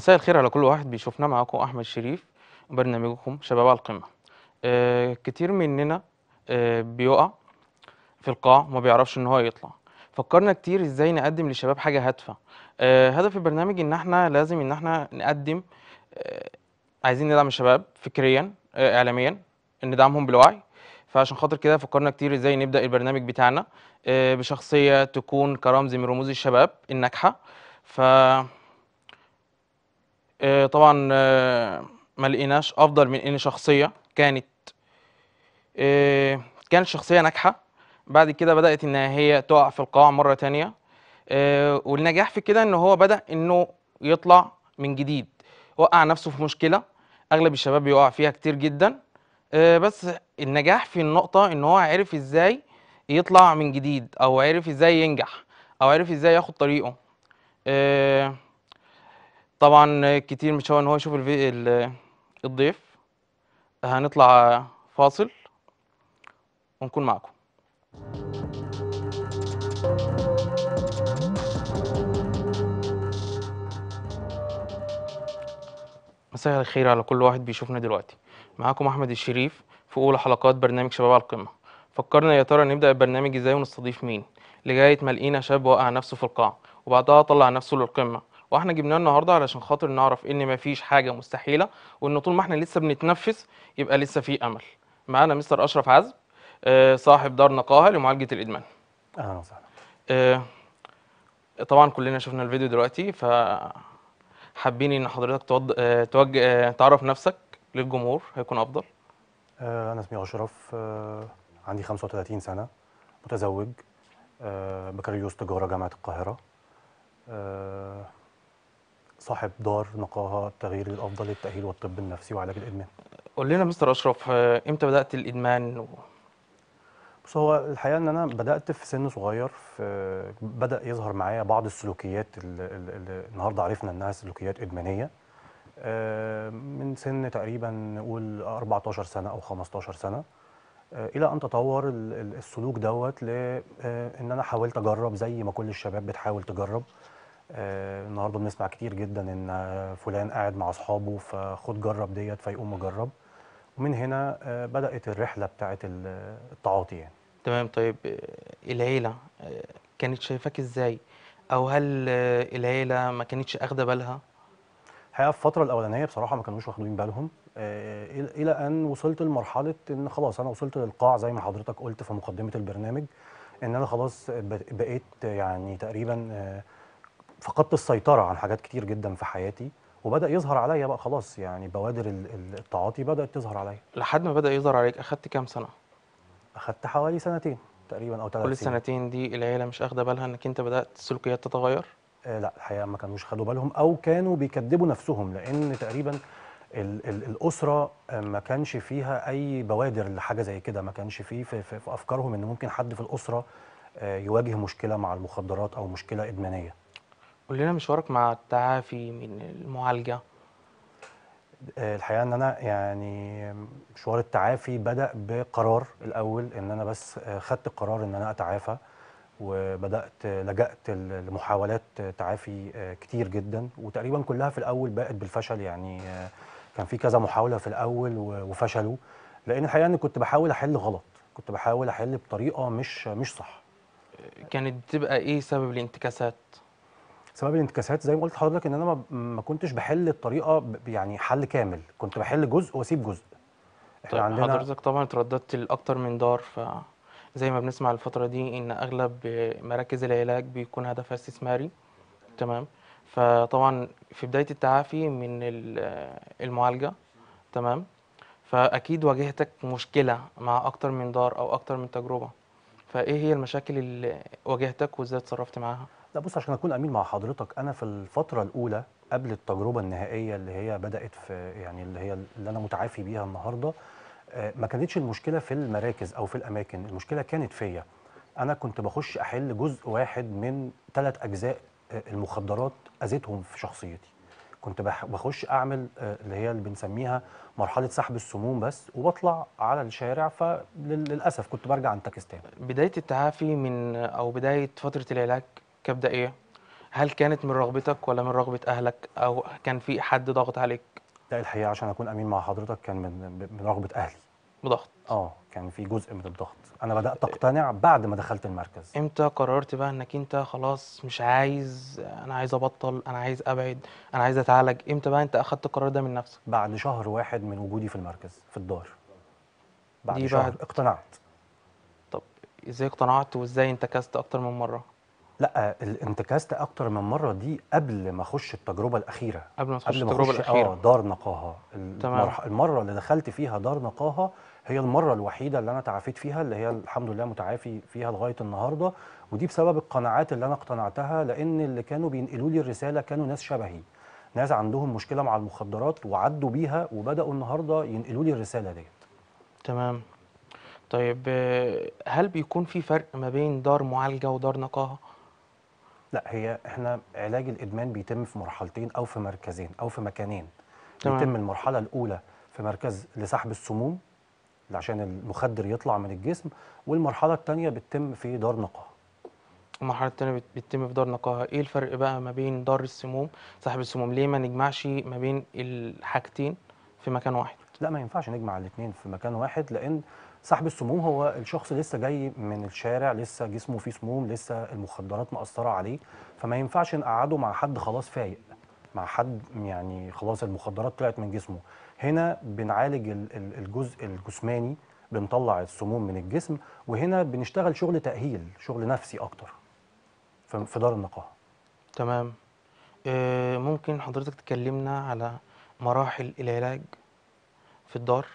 مساء الخير على كل واحد بيشوفنا معاكم احمد شريف برنامجكم شباب على القمه آه كتير مننا آه بيقع في القاع وما بيعرفش ان هو يطلع فكرنا كتير ازاي نقدم للشباب حاجه هادفه آه هدف البرنامج ان احنا لازم ان احنا نقدم آه عايزين ندعم الشباب فكريا آه اعلاميا ندعمهم بالوعي فعشان خاطر كده فكرنا كتير ازاي نبدا البرنامج بتاعنا آه بشخصيه تكون كرمز من رموز الشباب الناجحه ف آه، طبعا آه، ما لقيناش افضل من ان شخصيه كانت آه، كانت شخصيه ناجحه بعد كده بدات ان هي تقع في القاع مره تانية والنجاح في كده ان هو بدا انه يطلع من جديد وقع نفسه في مشكله اغلب الشباب بيقع فيها كتير جدا بس النجاح في النقطه ان هو عرف ازاي يطلع من جديد او عرف ازاي ينجح او عرف ازاي ياخد طريقه طبعا كتير مش هو ان هو يشوف الضيف آه، هنطلع فاصل ونكون معكم مساء الخير على كل واحد بيشوفنا دلوقتي معاكم احمد الشريف في اولى حلقات برنامج شباب على القمه فكرنا يا ترى نبدا البرنامج ازاي ونستضيف مين لغايه ما لقينا شاب وقع نفسه في القاع وبعدها طلع نفسه للقمه واحنا جبناه النهارده علشان خاطر نعرف ان مفيش حاجه مستحيله وان طول ما احنا لسه بنتنفس يبقى لسه في امل معانا مستر اشرف عزب آه، صاحب دار نقاهه لمعالجه الادمان اهلا وسهلا آه، طبعا كلنا شفنا الفيديو دلوقتي ف حابين ان حضرتك توض... آه، توجه تعرف نفسك للجمهور هيكون افضل انا اسمي اشرف عندي 35 سنه متزوج بكالوريوس تجاره جامعه القاهره صاحب دار نقاهه التغيير الافضل للتاهيل والطب النفسي وعلاج الادمان قول لنا مستر اشرف آه، امتى بدات الادمان و... بص هو الحقيقه ان انا بدات في سن صغير في بدا يظهر معايا بعض السلوكيات اللي النهارده عرفنا انها سلوكيات ادمانيه آه، من سن تقريبا نقول 14 سنه او 15 سنه آه، الى ان تطور السلوك دوت لان انا حاولت اجرب زي ما كل الشباب بتحاول تجرب آه، النهارده بنسمع كتير جدا ان فلان قاعد مع اصحابه فخد جرب ديت فيقوم مجرب ومن هنا آه، بدات الرحله بتاعه التعاطي يعني تمام طيب آه، العيله كانت شايفاك ازاي او هل العيله ما كانتش اخده بالها الحقيقه في الفتره الاولانيه بصراحه ما كانوش واخدين بالهم الى ان وصلت لمرحله ان خلاص انا وصلت للقاع زي ما حضرتك قلت في مقدمه البرنامج ان انا خلاص بقيت يعني تقريبا فقدت السيطره عن حاجات كتير جدا في حياتي وبدا يظهر عليا بقى خلاص يعني بوادر التعاطي بدات تظهر عليا لحد ما بدا يظهر عليك اخدت كام سنه اخدت حوالي سنتين تقريبا او ثلاث كل سنتين دي العيله مش اخده بالها انك انت بدات سلوكيات تتغير آه لا الحقيقه ما كانوش خدوا بالهم او كانوا بيكذبوا نفسهم لان تقريبا الـ الـ الاسره ما كانش فيها اي بوادر لحاجه زي كده ما كانش فيه في, في, في افكارهم ان ممكن حد في الاسره آه، يواجه مشكله مع المخدرات او مشكله ادمانيه قول لنا مشوارك مع التعافي من المعالجة آه، الحقيقه ان انا يعني مشوار التعافي بدا بقرار الاول ان انا بس آه، خدت قرار ان انا اتعافى وبدات آه، لجات لمحاولات تعافي كتير جدا وتقريبا كلها في الاول باءت بالفشل يعني كان في كذا محاوله في الاول وفشلوا لان الحقيقه أني كنت بحاول احل غلط كنت بحاول احل بطريقه مش مش صح كانت بتبقى ايه سبب الانتكاسات سبب الانتكاسات زي ما قلت لحضرتك ان انا ما كنتش بحل الطريقه يعني حل كامل كنت بحل جزء واسيب جزء احنا طيب عندنا حضرتك طبعا ترددت لاكتر من دار ف زي ما بنسمع الفتره دي ان اغلب مراكز العلاج بيكون هدفها استثماري تمام فطبعا في بدايه التعافي من المعالجه تمام فاكيد واجهتك مشكله مع اكتر من دار او اكتر من تجربه فايه هي المشاكل اللي واجهتك وازاي اتصرفت معاها لا بص عشان اكون امين مع حضرتك انا في الفتره الاولى قبل التجربه النهائيه اللي هي بدات في يعني اللي هي اللي انا متعافي بيها النهارده آه، ما كانتش المشكله في المراكز او في الاماكن المشكله كانت فيا انا كنت بخش احل جزء واحد من ثلاث اجزاء آه، المخدرات اذيتهم في شخصيتي كنت بخش اعمل آه، اللي هي اللي بنسميها مرحله سحب السموم بس وبطلع على الشارع فللاسف كنت برجع عن تاكستان بدايه التعافي من او بدايه فتره العلاج كبدائيه هل كانت من رغبتك ولا من رغبه اهلك او كان في حد ضغط عليك لا الحقيقه عشان اكون امين مع حضرتك كان من من رغبه اهلي بضغط اه كان في جزء من الضغط انا بدات اقتنع بعد ما دخلت المركز امتى قررت بقى انك انت خلاص مش عايز انا عايز ابطل انا عايز ابعد انا عايز اتعالج امتى بقى انت اخدت القرار ده من نفسك بعد شهر واحد من وجودي في المركز في الدار بعد دي شهر بعد... اقتنعت طب ازاي اقتنعت وازاي انتكست اكتر من مره لا انتكست اكتر من مره دي قبل ما اخش التجربه الاخيره قبل ما تخش التجربه آه، الاخيره اه دار نقاهه تمام. المره اللي دخلت فيها دار نقاهه هي المره الوحيده اللي انا تعافيت فيها اللي هي الحمد لله متعافي فيها لغايه النهارده ودي بسبب القناعات اللي انا اقتنعتها لان اللي كانوا بينقلوا لي الرساله كانوا ناس شبهي ناس عندهم مشكله مع المخدرات وعدوا بيها وبداوا النهارده ينقلوا لي الرساله ديت تمام طيب هل بيكون في فرق ما بين دار معالجه ودار نقاهه لا هي احنا علاج الادمان بيتم في مرحلتين او في مركزين او في مكانين تمام. بيتم المرحله الاولى في مركز لسحب السموم عشان المخدر يطلع من الجسم والمرحله الثانيه بتتم في دار نقاهه المرحله الثانيه بتتم في دار نقاهه ايه الفرق بقى ما بين دار السموم سحب السموم ليه ما نجمعش ما بين الحاجتين في مكان واحد لا ما ينفعش نجمع الاثنين في مكان واحد لان صاحب السموم هو الشخص لسه جاي من الشارع لسه جسمه فيه سموم لسه المخدرات مأثرة عليه فما ينفعش نقعده مع حد خلاص فايق مع حد يعني خلاص المخدرات طلعت من جسمه هنا بنعالج الجزء الجسماني بنطلع السموم من الجسم وهنا بنشتغل شغل تأهيل شغل نفسي أكتر في دار النقاهة تمام آه، ممكن حضرتك تكلمنا على مراحل العلاج في الدار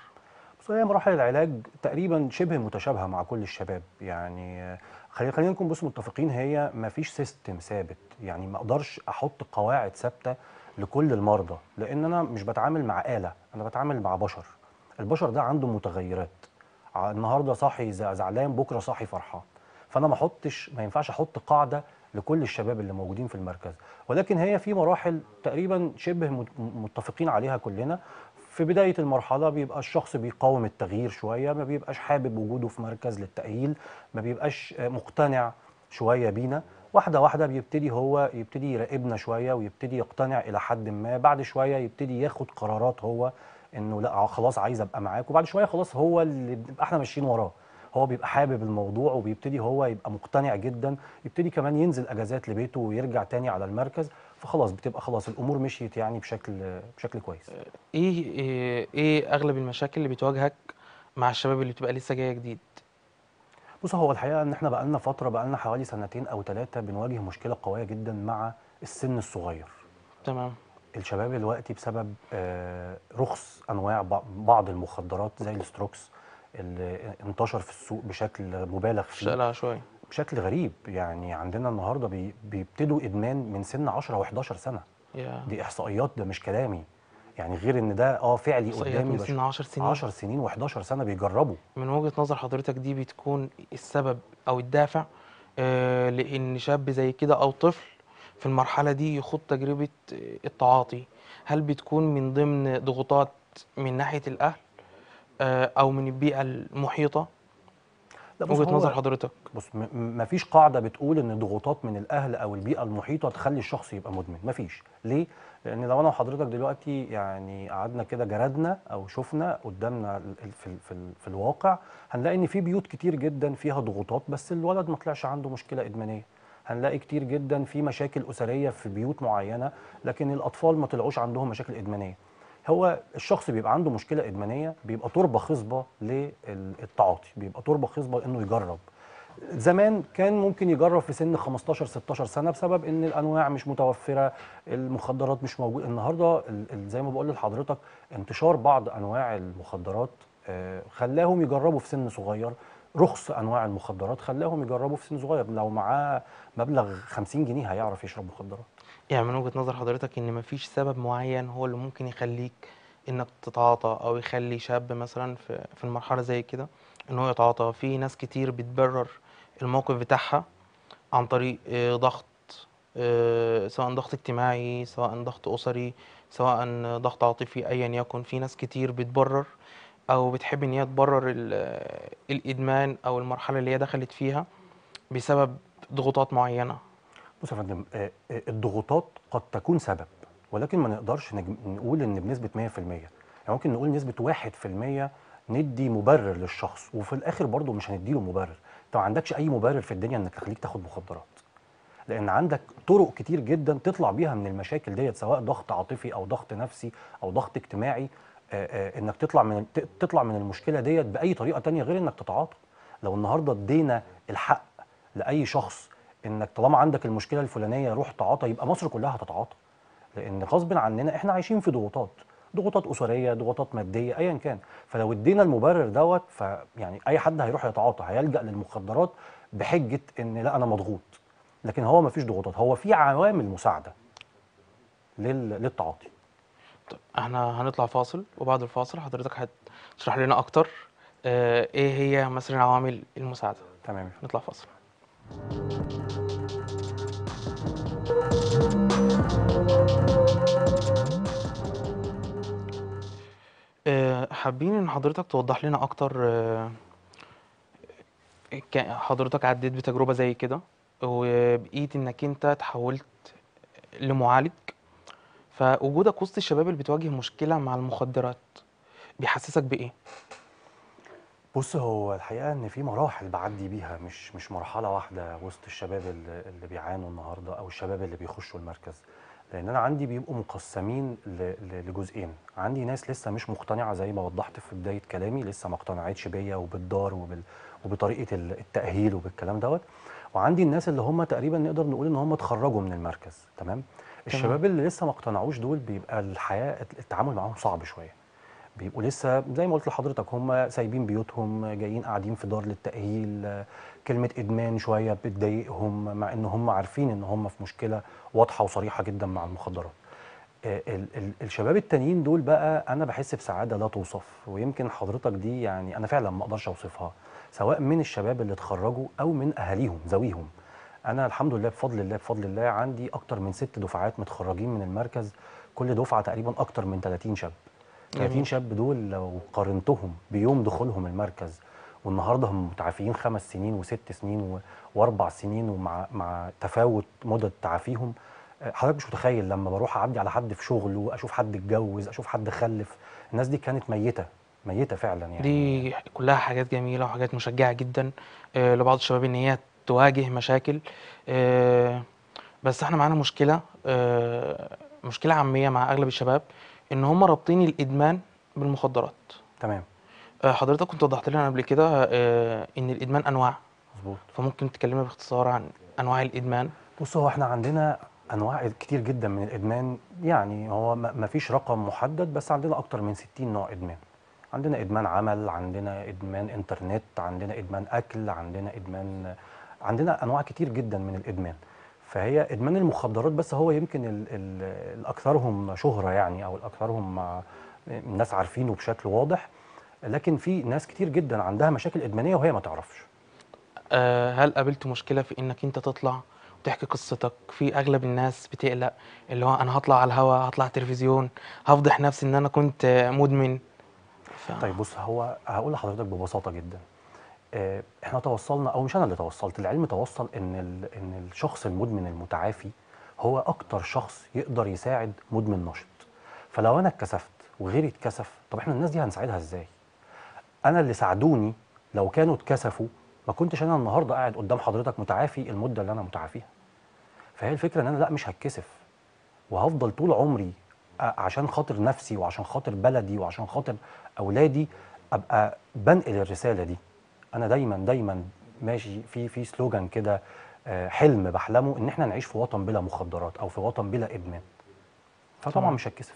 فهي مراحل العلاج تقريبا شبه متشابهه مع كل الشباب يعني خلينا خلينا نكون بص متفقين هي ما فيش سيستم ثابت يعني ما اقدرش احط قواعد ثابته لكل المرضى لان انا مش بتعامل مع اله انا بتعامل مع بشر البشر ده عنده متغيرات النهارده صاحي زعلان بكره صاحي فرحان فانا ما احطش ما ينفعش احط قاعده لكل الشباب اللي موجودين في المركز ولكن هي في مراحل تقريبا شبه متفقين عليها كلنا في بداية المرحلة بيبقى الشخص بيقاوم التغيير شوية ما بيبقاش حابب وجوده في مركز للتأهيل ما بيبقاش آه، مقتنع شوية بينا واحدة واحدة بيبتدي هو يبتدي يراقبنا شوية ويبتدي يقتنع إلى حد ما بعد شوية يبتدي ياخد قرارات هو إنه لا خلاص عايز أبقى معاك وبعد شوية خلاص هو اللي بيبقى إحنا ماشيين وراه هو بيبقى حابب الموضوع وبيبتدي هو يبقى مقتنع جدا يبتدي كمان ينزل اجازات لبيته ويرجع تاني على المركز فخلاص بتبقى خلاص الامور مشيت يعني بشكل بشكل كويس إيه،, ايه ايه, اغلب المشاكل اللي بتواجهك مع الشباب اللي بتبقى لسه جايه جديد بص هو الحقيقه ان احنا بقى لنا فتره بقى لنا حوالي سنتين او ثلاثه بنواجه مشكله قويه جدا مع السن الصغير تمام الشباب دلوقتي بسبب آه، رخص انواع بعض المخدرات زي الاستروكس اللي انتشر في السوق بشكل مبالغ فيه شويه بشكل غريب يعني عندنا النهارده بي بيبتدوا ادمان من سن 10 و11 سنه yeah. دي احصائيات ده مش كلامي يعني غير ان ده اه فعلي قدامي من سن 10 سنين 10 سنين و11 سنه بيجربوا من وجهه نظر حضرتك دي بتكون السبب او الدافع آه لان شاب زي كده او طفل في المرحله دي يخوض تجربه آه، التعاطي هل بتكون من ضمن ضغوطات من ناحيه الاهل آه او من البيئه المحيطه لا وجهه نظر حضرتك بص مفيش قاعده بتقول ان ضغوطات من الاهل او البيئه المحيطه تخلي الشخص يبقى مدمن مفيش ليه لان لو انا وحضرتك دلوقتي يعني قعدنا كده جردنا او شفنا قدامنا في, في, في الواقع هنلاقي ان في بيوت كتير جدا فيها ضغوطات بس الولد ما طلعش عنده مشكله ادمانيه هنلاقي كتير جدا في مشاكل اسريه في بيوت معينه لكن الاطفال ما طلعوش عندهم مشاكل ادمانيه هو الشخص بيبقى عنده مشكله ادمانيه بيبقى تربه خصبه للتعاطي بيبقى تربه خصبه انه يجرب زمان كان ممكن يجرب في سن 15 16 سنه بسبب ان الانواع مش متوفره المخدرات مش موجوده النهارده زي ما بقول لحضرتك انتشار بعض انواع المخدرات آه، خلاهم يجربوا في سن صغير رخص انواع المخدرات خلاهم يجربوا في سن صغير لو معاه مبلغ 50 جنيه هيعرف يشرب مخدرات يعني من وجهة نظر حضرتك إن مفيش سبب معين هو اللي ممكن يخليك إنك تتعاطى أو يخلي شاب مثلًا في في المرحلة زي كده إن هو يتعاطى، في ناس كتير بتبرر الموقف بتاعها عن طريق آه، ضغط آه، سواء ضغط اجتماعي، سواء ضغط أسري، سواء ضغط عاطفي، أيًا يكن، في ناس كتير بتبرر أو بتحب إن هي تبرر آه، الإدمان أو المرحلة اللي هي دخلت فيها بسبب ضغوطات معينة. بص يا فندم آه، آه، الضغوطات قد تكون سبب ولكن ما نقدرش نقول ان بنسبه 100% يعني ممكن نقول نسبه 1% ندي مبرر للشخص وفي الاخر برضه مش هندي له مبرر انت ما عندكش اي مبرر في الدنيا انك تخليك تاخد مخدرات لان عندك طرق كتير جدا تطلع بيها من المشاكل ديت سواء ضغط عاطفي او ضغط نفسي او ضغط اجتماعي آه، انك تطلع من تطلع من المشكله ديت باي طريقه تانية غير انك تتعاطى لو النهارده ادينا الحق لاي شخص انك طالما عندك المشكله الفلانيه روح تعاطى يبقى مصر كلها هتتعاطى لان غصب عننا احنا عايشين في ضغوطات ضغوطات اسريه ضغوطات ماديه ايا كان فلو ادينا المبرر دوت فيعني اي حد هيروح يتعاطى هيلجا للمخدرات بحجه ان لا انا مضغوط لكن هو ما فيش ضغوطات هو في عوامل مساعده لل... للتعاطي طب احنا هنطلع فاصل وبعد الفاصل حضرتك هتشرح لنا اكتر اه ايه هي مثلا عوامل المساعده تمام نطلع فاصل حابين ان حضرتك توضح لنا اكتر آه، حضرتك عديت بتجربه زي كده وبقيت انك انت تحولت لمعالج فوجودك وسط الشباب اللي بتواجه مشكله مع المخدرات بيحسسك بايه بص هو الحقيقه ان في مراحل بعدي بيها مش مش مرحله واحده وسط الشباب اللي بيعانوا النهارده او الشباب اللي بيخشوا المركز لان انا عندي بيبقوا مقسمين لجزئين عندي ناس لسه مش مقتنعه زي ما وضحت في بدايه كلامي لسه ما اقتنعتش بيا وبالدار وبال... وبطريقه التاهيل وبالكلام دوت وعندي الناس اللي هم تقريبا نقدر نقول ان هم اتخرجوا من المركز تمام الشباب اللي لسه ما اقتنعوش دول بيبقى الحياه التعامل معاهم صعب شويه بيبقوا لسه زي ما قلت لحضرتك هم سايبين بيوتهم جايين قاعدين في دار للتأهيل كلمة إدمان شوية بتضايقهم مع إن هم عارفين إن هم في مشكلة واضحة وصريحة جدا مع المخدرات آه، الشباب التانيين دول بقى أنا بحس بسعادة لا توصف ويمكن حضرتك دي يعني أنا فعلا ما أقدرش أوصفها سواء من الشباب اللي اتخرجوا أو من أهاليهم ذويهم أنا الحمد لله بفضل الله بفضل الله عندي أكتر من ست دفعات متخرجين من المركز كل دفعة تقريبا أكتر من 30 شاب 30 شاب دول لو قارنتهم بيوم دخولهم المركز والنهارده هم متعافيين خمس سنين وست سنين و... واربع سنين ومع مع تفاوت مدد تعافيهم آه، حضرتك مش متخيل لما بروح اعدي على حد في شغله اشوف حد اتجوز اشوف حد خلف الناس دي كانت ميته ميته فعلا يعني دي كلها حاجات جميله وحاجات مشجعه جدا آه، لبعض الشباب ان هي تواجه مشاكل آه، بس احنا معانا مشكله مشكله عاميه مع اغلب الشباب ان هم رابطين الادمان بالمخدرات تمام آه، حضرتك كنت وضحت لنا قبل كده آه، ان الادمان انواع مظبوط فممكن تكلمنا باختصار عن انواع الادمان بص هو احنا عندنا انواع كتير جدا من الادمان يعني هو ما فيش رقم محدد بس عندنا اكتر من 60 نوع ادمان عندنا ادمان عمل عندنا ادمان انترنت عندنا ادمان اكل عندنا ادمان عندنا انواع كتير جدا من الادمان فهي ادمان المخدرات بس هو يمكن الـ الـ الاكثرهم شهره يعني او الاكثرهم الناس عارفينه بشكل واضح لكن في ناس كتير جدا عندها مشاكل ادمانيه وهي ما تعرفش أه هل قابلت مشكله في انك انت تطلع وتحكي قصتك في اغلب الناس بتقلق اللي هو انا هطلع على الهوا هطلع التلفزيون هفضح نفسي ان انا كنت مدمن ف... طيب بص هو هقول لحضرتك ببساطه جدا آه، احنا توصلنا او مش انا اللي توصلت العلم توصل ان ان الشخص المدمن المتعافي هو اكتر شخص يقدر يساعد مدمن نشط فلو انا اتكسفت وغيري اتكسف طب احنا الناس دي هنساعدها ازاي انا اللي ساعدوني لو كانوا اتكسفوا ما كنتش انا النهارده قاعد قدام حضرتك متعافي المده اللي انا متعافيها فهي الفكره ان انا لا مش هتكسف وهفضل طول عمري عشان خاطر نفسي وعشان خاطر بلدي وعشان خاطر اولادي ابقى بنقل الرساله دي انا دايما دايما ماشي في في سلوجان كده آه، حلم بحلمه ان احنا نعيش في وطن بلا مخدرات او في وطن بلا ادمان فطبعا مش هتكسف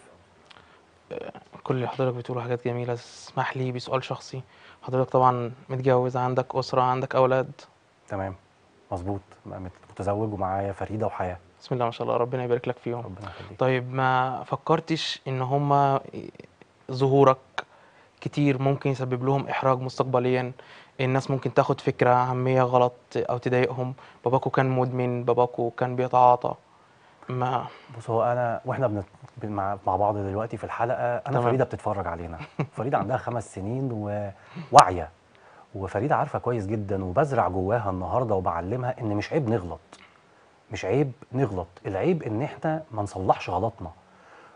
آه، كل اللي حضرتك بتقوله حاجات جميله اسمح لي بسؤال شخصي حضرتك طبعا متجوز عندك اسره عندك اولاد تمام مظبوط متزوج ومعايا فريده وحياه بسم الله ما شاء الله ربنا يبارك لك فيهم ربنا يخليك طيب ما فكرتش ان هم ظهورك كتير ممكن يسبب لهم إحراج مستقبليا الناس ممكن تاخد فكرة عامية غلط أو تضايقهم باباكو كان مدمن باباكو كان بيتعاطى ما بص هو انا واحنا بنت... مع... مع بعض دلوقتي في الحلقه انا طبعا. فريده بتتفرج علينا فريده عندها خمس سنين وواعيه وفريده عارفه كويس جدا وبزرع جواها النهارده وبعلمها ان مش عيب نغلط مش عيب نغلط العيب ان احنا ما نصلحش غلطنا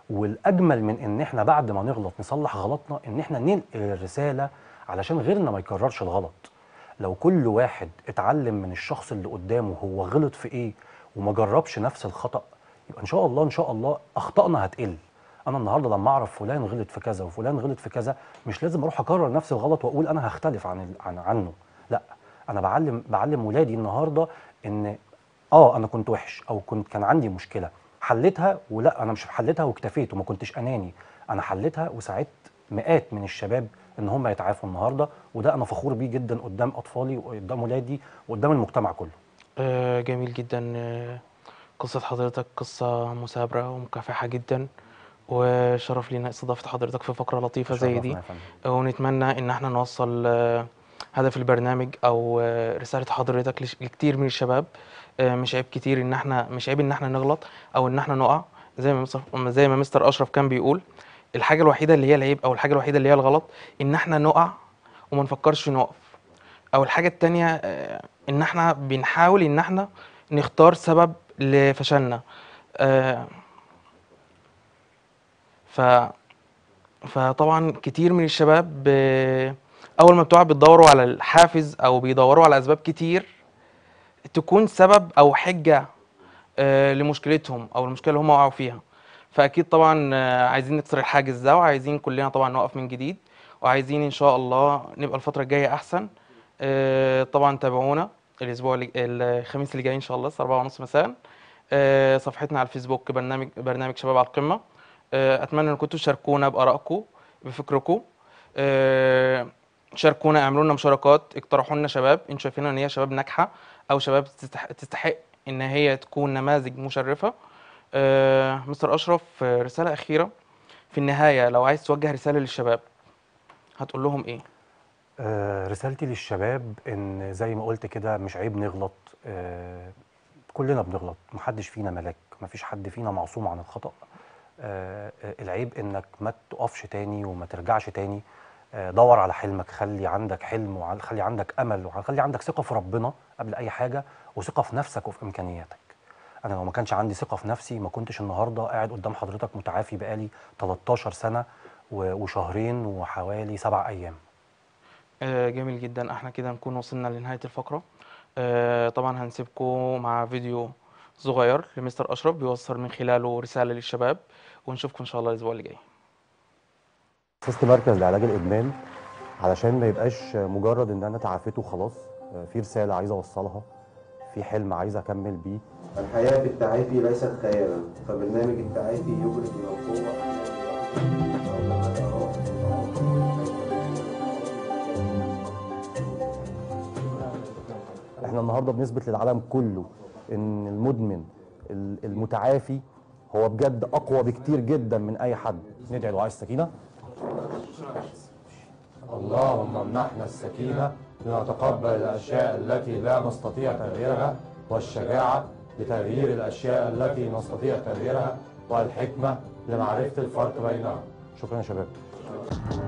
والاجمل من ان احنا بعد ما نغلط نصلح غلطنا ان احنا ننقل الرساله علشان غيرنا ما يكررش الغلط لو كل واحد اتعلم من الشخص اللي قدامه هو غلط في ايه وما جربش نفس الخطا يبقى ان شاء الله ان شاء الله اخطائنا هتقل انا النهارده لما اعرف فلان غلط في كذا وفلان غلط في كذا مش لازم اروح اكرر نفس الغلط واقول انا هختلف عن عن عنه لا انا بعلم بعلم ولادي النهارده ان اه انا كنت وحش او كنت كان عندي مشكله حليتها ولا انا مش حليتها واكتفيت وما كنتش اناني انا حليتها وساعدت مئات من الشباب ان هم يتعافوا النهارده وده انا فخور بيه جدا قدام اطفالي وقدام ولادي وقدام المجتمع كله آه جميل جدا آه، قصه حضرتك قصه مثابره ومكافحه جدا وشرف لينا استضافه حضرتك في فقره لطيفه زي دي ونتمنى ان احنا نوصل آه، هدف البرنامج او آه، رساله حضرتك لكتير من الشباب آه، مش عيب كتير ان احنا مش عيب ان احنا نغلط او ان احنا نقع زي ما زي ما مستر اشرف كان بيقول الحاجه الوحيده اللي هي العيب او الحاجه الوحيده اللي هي الغلط ان احنا نقع وما نفكرش نقف او الحاجه التانية آه، ان احنا بنحاول ان احنا نختار سبب لفشلنا ف فطبعا كتير من الشباب اول ما بتوع بيدوروا على الحافز او بيدوروا على اسباب كتير تكون سبب او حجه آه، لمشكلتهم او المشكله اللي هم وقعوا فيها فاكيد طبعا آه، عايزين نكسر الحاجز ده وعايزين كلنا طبعا نقف من جديد وعايزين ان شاء الله نبقى الفتره الجايه احسن آه، طبعا تابعونا الاسبوع الخميس اللي جاي ان شاء الله الساعه 4:30 مساء صفحتنا على الفيسبوك برنامج برنامج شباب على القمه اتمنى ان كنتوا تشاركونا بارائكم بفكركم شاركونا اعملوا لنا مشاركات اقترحوا لنا شباب ان شايفين ان هي شباب ناجحه او شباب تستحق ان هي تكون نماذج مشرفه أه مستر اشرف آه، رساله اخيره في النهايه لو عايز توجه رساله للشباب هتقول لهم ايه أه رسالتي للشباب ان زي ما قلت كده مش عيب نغلط أه كلنا بنغلط محدش فينا ملاك مفيش حد فينا معصوم عن الخطا آه، آه، العيب انك ما تقفش تاني وما ترجعش تاني آه، دور على حلمك خلي عندك حلم وخلي عندك امل وخلي عندك ثقه في ربنا قبل اي حاجه وثقه في نفسك وفي امكانياتك انا لو ما كانش عندي ثقه في نفسي ما كنتش النهارده قاعد قدام حضرتك متعافي بقالي 13 سنه وشهرين وحوالي سبع ايام آه، جميل جدا احنا كده نكون وصلنا لنهايه الفقره آه، طبعا هنسيبكم مع فيديو صغير لمستر اشرف بيوصل من خلاله رساله للشباب ونشوفكم ان شاء الله الاسبوع اللي جاي اسست مركز لعلاج الادمان علشان ما يبقاش مجرد ان انا تعافيت وخلاص في رساله عايز اوصلها في حلم عايز اكمل بيه الحياه بالتعافي ليست خيالا فبرنامج التعافي يبرز من القوه احنا النهارده بنثبت للعالم كله ان المدمن المتعافي هو بجد اقوى بكتير جدا من اي حد ندعي له عايز سكينه اللهم امنحنا السكينة لنتقبل الأشياء التي لا نستطيع تغييرها والشجاعة لتغيير الأشياء التي نستطيع تغييرها والحكمة لمعرفة الفرق بينها شكرا يا شباب